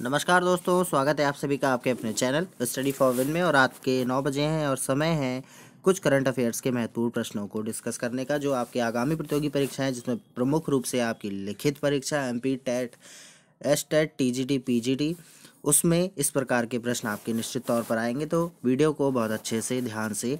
नमस्कार दोस्तों स्वागत है आप सभी का आपके अपने चैनल स्टडी फॉर विन में और रात के नौ बजे हैं और समय है कुछ करंट अफेयर्स के महत्वपूर्ण प्रश्नों को डिस्कस करने का जो आपके आगामी प्रतियोगी परीक्षाएं जिसमें प्रमुख रूप से आपकी लिखित परीक्षा M P TET S TET T G T P G T उसमें इस प्रकार के प्रश्न आपके निश्चित तौर पर आएंगे तो वीडियो को बहुत अच्छे से ध्यान से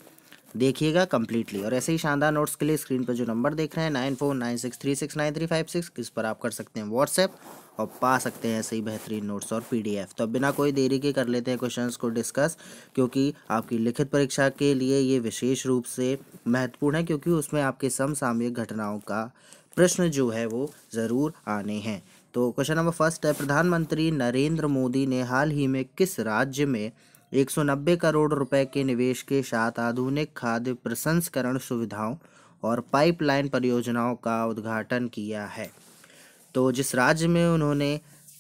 देखिएगा कम्प्लीटली और ऐसे ही शानदार नोट्स के लिए स्क्रीन पर जो नंबर देख रहे हैं nine four nine six three six nine three five six इस पर आप कर सकते हैं व्हाट्सएप और पा सकते हैं ऐसे ही बेहतरीन नोट्स और पीडीएफ तो बिना कोई देरी के कर लेते हैं क्वेश्चन को डिस्कस क्योंकि आपकी लिखित परीक्षा के लिए ये विशेष रूप से महत्वपूर्ण है क्योंकि उसमें आपके समसामयिक घटनाओं का प्रश्न जो है वो ज़रूर आने हैं तो क्वेश्चन नंबर फर्स्ट है प्रधानमंत्री नरेंद्र मोदी ने हाल ही में किस राज्य में 190 करोड़ रुपए के निवेश के साथ आधुनिक खाद्य प्रसंस्करण सुविधाओं और पाइपलाइन परियोजनाओं का उद्घाटन किया है तो जिस राज्य में उन्होंने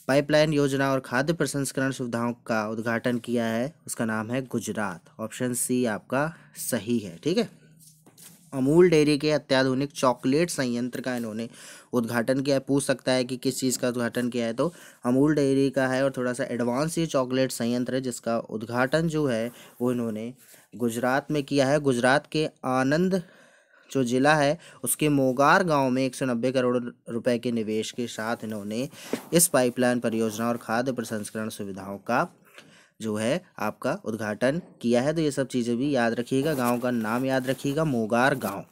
पाइपलाइन योजना और खाद्य प्रसंस्करण सुविधाओं का उद्घाटन किया है उसका नाम है गुजरात ऑप्शन सी आपका सही है ठीक है अमूल डेयरी के अत्याधुनिक चॉकलेट संयंत्र का इन्होंने उद्घाटन किया है पूछ सकता है कि किस चीज़ का उद्घाटन किया है तो अमूल डेयरी का है और थोड़ा सा एडवांस ये चॉकलेट संयंत्र है जिसका उद्घाटन जो है वो इन्होंने गुजरात में किया है गुजरात के आनंद जो जिला है उसके मोगार गांव में नब्बे करोड़ रुपए के निवेश के साथ इन्होंने इस पाइपलाइन परियोजना और खाद्य प्रसंस्करण सुविधाओं का जो है आपका उद्घाटन किया है तो ये सब चीज़ें भी याद रखिएगा गाँव का नाम याद रखिएगा मोगार गाँव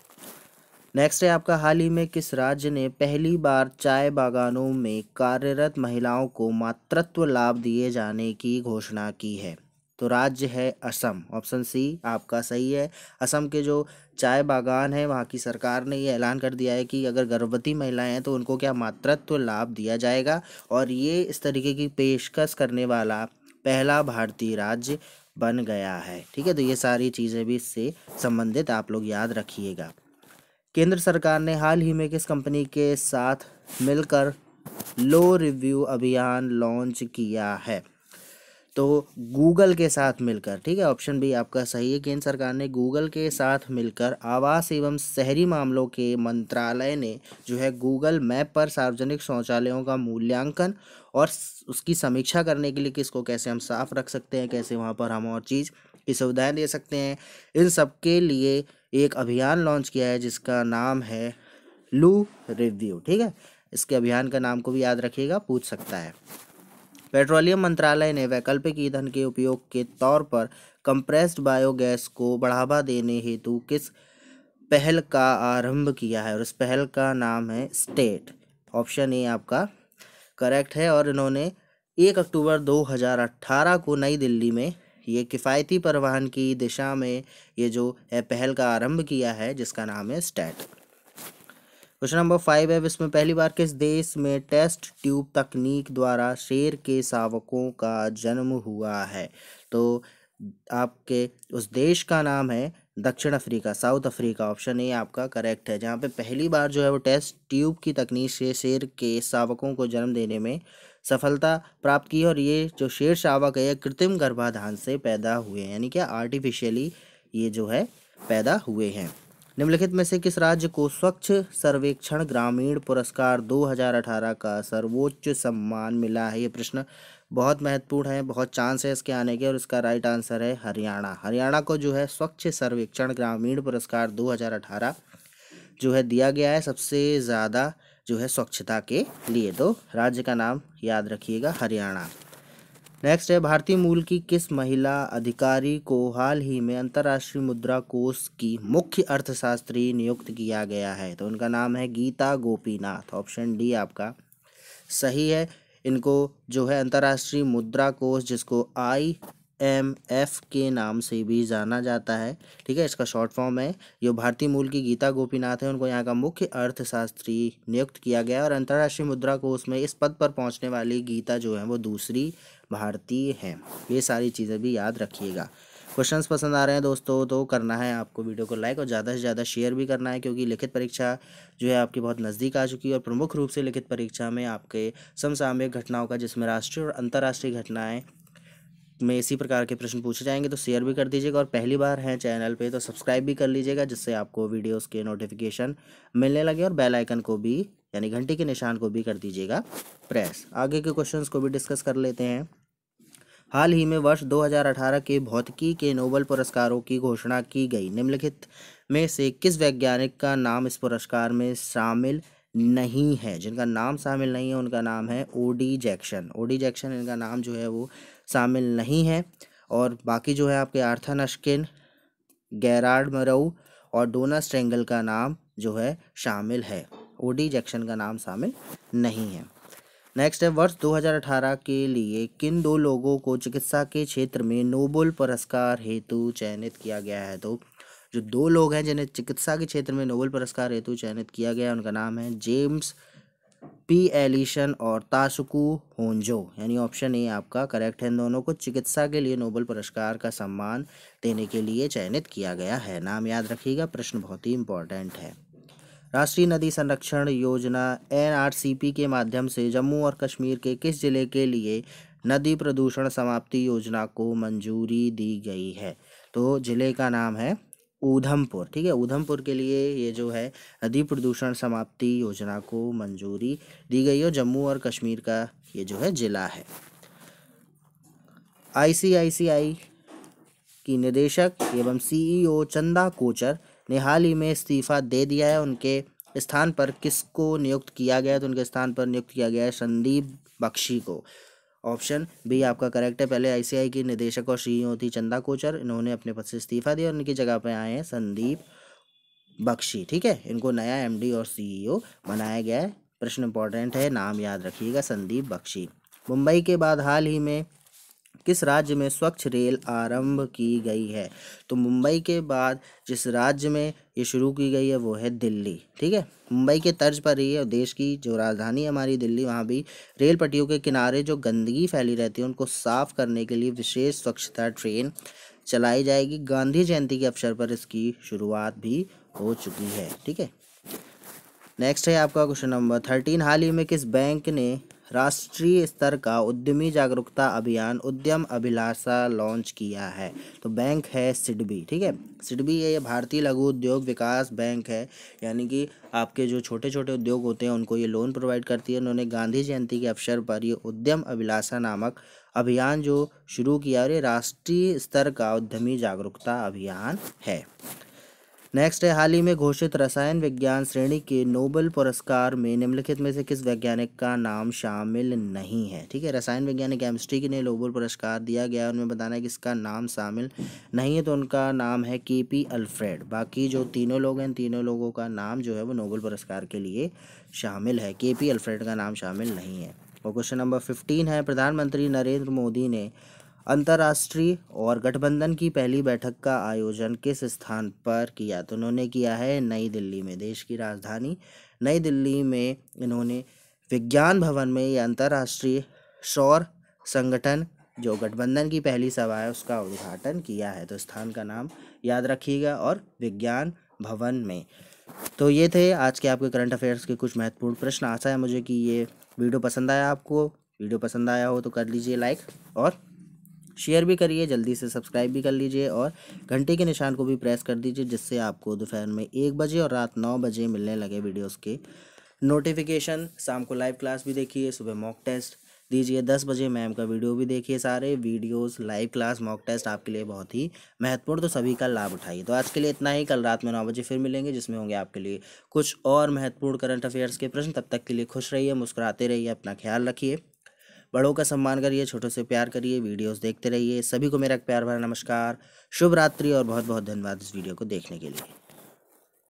नेक्स्ट है आपका हाल ही में किस राज्य ने पहली बार चाय बागानों में कार्यरत महिलाओं को मातृत्व लाभ दिए जाने की घोषणा की है तो राज्य है असम ऑप्शन सी आपका सही है असम के जो चाय बागान है वहाँ की सरकार ने ये ऐलान कर दिया है कि अगर गर्भवती महिलाएं हैं तो उनको क्या मातृत्व लाभ दिया जाएगा और ये इस तरीके की पेशकश करने वाला पहला भारतीय राज्य बन गया है ठीक है तो ये सारी चीज़ें भी इससे संबंधित आप लोग याद रखिएगा केंद्र सरकार ने हाल ही में किस कंपनी के साथ मिलकर लो रिव्यू अभियान लॉन्च किया है तो गूगल के साथ मिलकर ठीक है ऑप्शन भी आपका सही है केंद्र सरकार ने गूगल के साथ मिलकर आवास एवं शहरी मामलों के मंत्रालय ने जो है गूगल मैप पर सार्वजनिक शौचालयों का मूल्यांकन और उसकी समीक्षा करने के लिए किसको कैसे हम साफ़ रख सकते हैं कैसे वहाँ पर हम और चीज़ की सुविधाएँ दे सकते हैं इन सब के लिए एक अभियान लॉन्च किया है जिसका नाम है लू रिव्यू ठीक है इसके अभियान का नाम को भी याद रखिएगा पूछ सकता है पेट्रोलियम मंत्रालय ने वैकल्पिक ईंधन के उपयोग के तौर पर कंप्रेस्ड बायोगैस को बढ़ावा देने हेतु किस पहल का आरंभ किया है और इस पहल का नाम है स्टेट ऑप्शन ए आपका करेक्ट है और इन्होंने एक अक्टूबर 2018 को नई दिल्ली में ये किफ़ायती परिवहन की दिशा में ये जो है पहल का आरंभ किया है जिसका नाम है स्टेट क्वेश्चन नंबर फाइव है इसमें पहली बार किस देश में टेस्ट ट्यूब तकनीक द्वारा शेर के शावकों का जन्म हुआ है तो आपके उस देश का नाम है दक्षिण Africa South Africa option A आपका करेक्ट है जहाँ पे पहली बार जो है वो टेस्ट ट्यूब की तकनीक से शेर के शावकों को जन्म देने में सफलता प्राप्त की और ये जो शेर शावक है ये कृत्रिम गर्भाधान से पैदा हुए हैं यानी कि आर्टिफिशियली ये जो है पैदा हुए हैं निम्नलिखित में से किस राज्य को स्वच्छ सर्वेक्षण ग्रामीण पुरस्कार 2018 का सर्वोच्च सम्मान मिला है ये प्रश्न बहुत महत्वपूर्ण है बहुत चांस है इसके आने के और इसका राइट आंसर है हरियाणा हरियाणा को जो है स्वच्छ सर्वेक्षण ग्रामीण पुरस्कार 2018 जो है दिया गया है सबसे ज़्यादा जो है स्वच्छता के लिए तो राज्य का नाम याद रखिएगा हरियाणा नेक्स्ट है भारतीय मूल की किस महिला अधिकारी को हाल ही में अंतर्राष्ट्रीय मुद्रा कोष की मुख्य अर्थशास्त्री नियुक्त किया गया है तो उनका नाम है गीता गोपीनाथ ऑप्शन डी आपका सही है इनको जो है अंतर्राष्ट्रीय मुद्रा कोष जिसको आई एम एफ के नाम से भी जाना जाता है ठीक है इसका शॉर्ट फॉर्म है जो भारतीय मूल की गीता गोपीनाथ है उनको यहाँ का मुख्य अर्थशास्त्री नियुक्त किया गया और अंतर्राष्ट्रीय मुद्रा कोष में इस पद पर पहुँचने वाली गीता जो है वो दूसरी भारतीय हैं ये सारी चीज़ें भी याद रखिएगा क्वेश्चंस पसंद आ रहे हैं दोस्तों तो करना है आपको वीडियो को लाइक और ज़्यादा से ज़्यादा शेयर भी करना है क्योंकि लिखित परीक्षा जो है आपकी बहुत नज़दीक आ चुकी है और प्रमुख रूप से लिखित परीक्षा में आपके समसामयिक घटनाओं का जिसमें राष्ट्रीय और अंतर्राष्ट्रीय घटनाएँ में इसी प्रकार के प्रश्न पूछे जाएंगे तो शेयर भी कर दीजिएगा और पहली बार हैं चैनल पे तो सब्सक्राइब भी कर लीजिएगा जिससे आपको वीडियोस के नोटिफिकेशन मिलने लगे और बेल आइकन को भी यानी घंटी के निशान को भी कर दीजिएगा प्रेस आगे के क्वेश्चंस को भी डिस्कस कर लेते हैं हाल ही में वर्ष दो के भौतिकी के नोबल पुरस्कारों की घोषणा की गई निम्नलिखित में से किस वैज्ञानिक का नाम इस पुरस्कार में शामिल नहीं है जिनका नाम शामिल नहीं है उनका नाम है ओडी जैक्शन ओडी जैक्शन इनका नाम जो है वो शामिल नहीं है और बाकी जो है आपके आर्थन अश्किन गैरार्ड मरऊ और डोना स्ट्रेंगल का नाम जो है शामिल है ओडी जैक्शन का नाम शामिल नहीं है नेक्स्ट है वर्ष 2018 के लिए किन दो लोगों को चिकित्सा के क्षेत्र में नोबल पुरस्कार हेतु चयनित किया गया है तो जो दो लोग हैं जिन्हें चिकित्सा के क्षेत्र में नोबल पुरस्कार हेतु चयनित किया गया उनका नाम है जेम्स पी एलिशन और तासुकु होंजो यानी ऑप्शन ए आपका करेक्ट है इन दोनों को चिकित्सा के लिए नोबल पुरस्कार का सम्मान देने के लिए चयनित किया गया है नाम याद रखिएगा प्रश्न बहुत ही इंपॉर्टेंट है राष्ट्रीय नदी संरक्षण योजना एनआरसीपी के माध्यम से जम्मू और कश्मीर के किस जिले के लिए नदी प्रदूषण समाप्ति योजना को मंजूरी दी गई है तो जिले का नाम है ऊधमपुर ठीक है ऊधमपुर के लिए ये जो है नदी प्रदूषण समाप्ति योजना को मंजूरी दी गई है जम्मू और कश्मीर का ये जो है जिला है आईसीआईसीआई की निदेशक एवं सीईओ चंदा कोचर ने हाल ही में इस्तीफा दे दिया है उनके स्थान पर किसको नियुक्त किया गया तो उनके स्थान पर नियुक्त किया गया है संदीप बख्शी को ऑप्शन बी आपका करेक्ट है पहले आईसीआई की निदेशक और सीईओ e थी चंदा कोचर इन्होंने अपने पद से इस्तीफा दिया और इनकी जगह पर आए हैं संदीप बख्शी ठीक है इनको नया एमडी और सीईओ e बनाया गया है प्रश्न इंपॉर्टेंट है नाम याद रखिएगा संदीप बख्शी मुंबई के बाद हाल ही में किस राज्य में स्वच्छ रेल आरंभ की गई है तो मुंबई के बाद जिस राज्य में ये शुरू की गई है वो है दिल्ली ठीक है मुंबई के तर्ज पर ही है देश की जो राजधानी हमारी दिल्ली वहाँ भी रेल पट्टियों के किनारे जो गंदगी फैली रहती है उनको साफ करने के लिए विशेष स्वच्छता ट्रेन चलाई जाएगी गांधी जयंती के अवसर पर इसकी शुरुआत भी हो चुकी है ठीक है नेक्स्ट है आपका क्वेश्चन नंबर थर्टीन हाल ही में किस बैंक ने राष्ट्रीय स्तर का उद्यमी जागरूकता अभियान उद्यम अभिलाषा लॉन्च किया है तो बैंक है सिडबी ठीक है सिडबी ये भारतीय लघु उद्योग विकास बैंक है यानी कि आपके जो छोटे छोटे उद्योग होते हैं उनको ये लोन प्रोवाइड करती है उन्होंने गांधी जयंती के अवसर पर ये उद्यम अभिलाषा नामक अभियान जो शुरू किया और ये राष्ट्रीय स्तर का उद्यमी जागरूकता अभियान है नेक्स्ट है हाल ही में घोषित रसायन विज्ञान श्रेणी के नोबल पुरस्कार में निम्नलिखित में से किस वैज्ञानिक का नाम शामिल नहीं है ठीक है रसायन विज्ञान केमिस्ट्री के लिए नोबल पुरस्कार दिया गया है उनमें बताना है कि इसका नाम शामिल नहीं है तो उनका नाम है के पी अल्फ्रेड बाकी जो तीनों लोग हैं तीनों लोगों का नाम जो है वो नोबल पुरस्कार के लिए शामिल है के पी अल्फ्रेड का नाम शामिल नहीं है और क्वेश्चन नंबर फिफ्टीन है प्रधानमंत्री नरेंद्र मोदी ने अंतर्राष्ट्रीय और गठबंधन की पहली बैठक का आयोजन किस स्थान पर किया तो उन्होंने किया है नई दिल्ली में देश की राजधानी नई दिल्ली में इन्होंने विज्ञान भवन में ये अंतर्राष्ट्रीय सौर संगठन जो गठबंधन की पहली सभा है उसका उद्घाटन किया है तो स्थान का नाम याद रखिएगा और विज्ञान भवन में तो ये थे आज के आपके करंट अफेयर्स के कुछ महत्वपूर्ण प्रश्न आशा है मुझे कि ये वीडियो पसंद आया आपको वीडियो पसंद आया हो तो कर लीजिए लाइक और शेयर भी करिए जल्दी से सब्सक्राइब भी कर लीजिए और घंटे के निशान को भी प्रेस कर दीजिए जिससे आपको दोपहर में एक बजे और रात नौ बजे मिलने लगे वीडियोज़ के नोटिफिकेशन शाम को लाइव क्लास भी देखिए सुबह मॉक टेस्ट दीजिए दस बजे मैम का वीडियो भी देखिए सारे videos live class mock test आपके लिए बहुत ही महत्वपूर्ण तो सभी का लाभ उठाइए तो आज के लिए इतना ही कल रात में नौ बजे फिर मिलेंगे जिसमें होंगे आपके लिए कुछ और महत्वपूर्ण करंट अफेयर्स के प्रश्न तब तक के लिए खुश रहिए मुस्कुराते रहिए अपना ख्याल रखिए बड़ों का सम्मान करिए छोटों से प्यार करिए वीडियोस देखते रहिए सभी को मेरा प्यार भरा नमस्कार शुभ रात्रि और बहुत बहुत धन्यवाद इस वीडियो को देखने के लिए